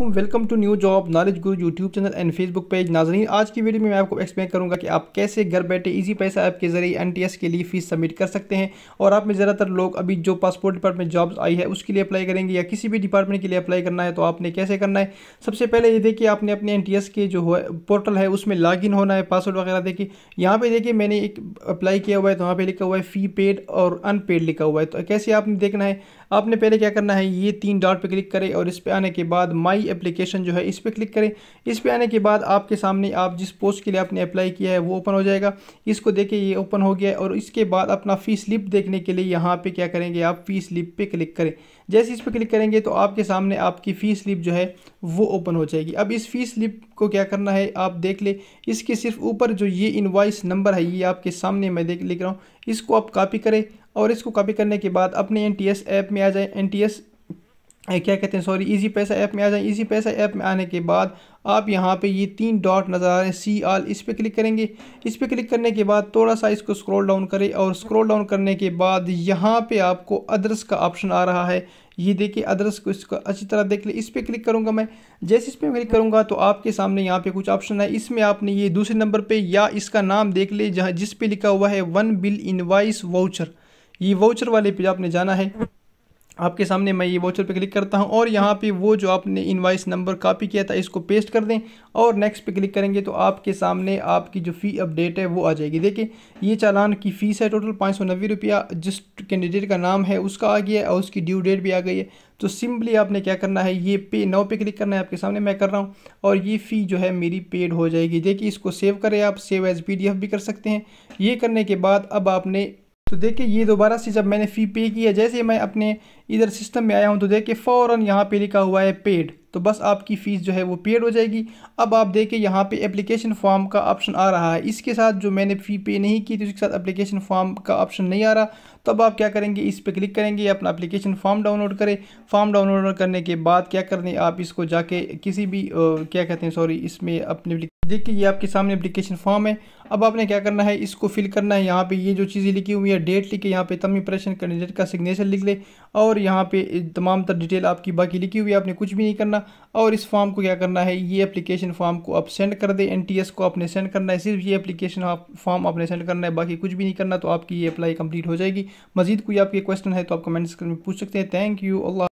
अल्लाम welcome to new job knowledge guru YouTube channel and Facebook page नाजरीन आज की वीडियो में मैं आपको एक्सप्लेन करूंगा कि आप कैसे घर बैठे इजी पैसा ऐप के जरिए एनटीएस के लिए फीस सबमिट कर सकते हैं और आप में ज़्यादातर लोग अभी जो पासपोर्ट डिपार्टमेंट जॉब्स आई है उसके लिए अप्लाई करेंगे या किसी भी डिपार्टमेंट के लिए अप्लाई करना है तो आपने कैसे करना है सबसे पहले ये देखिए आपने अपने एन के जो है पोर्टल है उसमें लॉग होना है पासवर्ड वगैरह देखिए यहाँ पर देखिए मैंने एक अप्लाई किया हुआ है तो वहाँ पर लिखा हुआ है फ़ी पेड और अनपेड लिखा हुआ है तो कैसे आपने देखना है आपने पहले क्या करना है ये तीन डॉट पर क्लिक करें और इस पर आने के बाद माई एप्लीकेशन जो है इस पर क्लिक करें इस पर आने के बाद आपके सामने आप जिस पोस्ट के लिए आपने अप्लाई किया है वो ओपन हो जाएगा इसको देखें ये ओपन हो गया है और इसके बाद अपना फ़ी स्लिप देखने के लिए यहाँ पर क्या करेंगे आप फ़ी स्लिप पर क्लिक करें जैसे इस पर क्लिक करेंगे तो आपके सामने आपकी फ़ी स्लिप जो है वो ओपन हो जाएगी अब इस फ़ी स्लिप को क्या करना है आप देख ले इसके सिर्फ ऊपर जो ये इनवाइस नंबर है ये आपके सामने मैं देख लिख रहा हूँ इसको आप कॉपी करें और इसको कॉपी करने के बाद अपने एन टी ऐप में आ जाए एन टी क्या कहते हैं सॉरी इजी पैसा ऐप में आ जाएं इजी पैसा ऐप में आने के बाद आप यहाँ पे ये तीन डॉट नज़र आ रहे हैं सी आल इस पर क्लिक करेंगे इस पर क्लिक करने के बाद थोड़ा सा इसको स्क्रॉल डाउन करें और स्क्रॉल डाउन करने के बाद यहाँ पे आपको अदरस का ऑप्शन आ रहा है ये देखिए अदरस को इसको अच्छी तरह देख ले इस पर क्लिक करूँगा मैं जैसे इस पर क्लिक करूँगा तो आपके सामने यहाँ पे कुछ ऑप्शन है इसमें आपने ये दूसरे नंबर पर या इसका नाम देख ले जहाँ जिस पर लिखा हुआ है वन बिल इन वाउचर ये वाउचर वाले पे आपने जाना है आपके सामने मैं ये वाचर पे क्लिक करता हूँ और यहाँ पे वो जो आपने इनवाइस नंबर कॉपी किया था इसको पेस्ट कर दें और नेक्स्ट पे क्लिक करेंगे तो आपके सामने आपकी जो फ़ी अपडेट है वो आ जाएगी देखिए ये चालान की फ़ीस है टोटल पाँच सौ नब्बे रुपया जिस कैंडिडेट का नाम है उसका आ गया है और उसकी ड्यू डेट भी आ गई है तो सिंपली आपने क्या करना है ये पे नौ पे क्लिक करना है आपके सामने मैं कर रहा हूँ और ये फ़ी जो है मेरी पेड हो जाएगी देखिए इसको सेव करें आप सेव एज़ पी भी कर सकते हैं ये करने के बाद अब आपने तो देखिए ये दोबारा से जब मैंने फ़ी पे किया जैसे मैं अपने इधर सिस्टम में आया हूँ तो देखिए फ़ौर यहाँ पे लिखा हुआ है पेड तो बस आपकी फ़ीस जो है वो पेड हो जाएगी अब आप देखिए यहाँ पे एप्लीकेशन फॉर्म का ऑप्शन आ रहा है इसके साथ जो मैंने फ़ी पे नहीं की थी उसके साथ एप्लीकेशन फॉर्म का ऑप्शन नहीं आ रहा तब आप क्या करेंगे इस पर क्लिक करेंगे अपना एप्लीकेशन फॉर्म डाउनलोड करें फॉर्म डाउनलोड करने के बाद क्या करने आप इसको जाके किसी भी आ, क्या कहते हैं सॉरी इसमें अपने देखिए ये आपके सामने एप्लीकेशन फॉर्म है अब आपने क्या करना है इसको फिल करना है यहाँ पे ये जो चीज़ें लिखी हुई है डेट लिखे यहाँ पे तमी प्रेशन कैंडिडेट का सिग्नेचर लिख ले और यहाँ पे तमाम तर डिटेल आपकी बाकी लिखी हुई है आपने कुछ भी नहीं करना और इस फॉर्म को क्या करना है ये एप्लीकेशन फॉर्म को आप सेंड कर दें एन को आपने सेंड करना है सिर्फ ये एप्लीकेशन आप फॉर्म आपने सेंड करना है बाकी कुछ भी नहीं करना तो आपकी ये अप्लाई कंप्लीट हो जाएगी मजीद कोई आपके क्वेश्चन है तो आप कमेंट में पूछ सकते हैं थैंक यू अल्लाह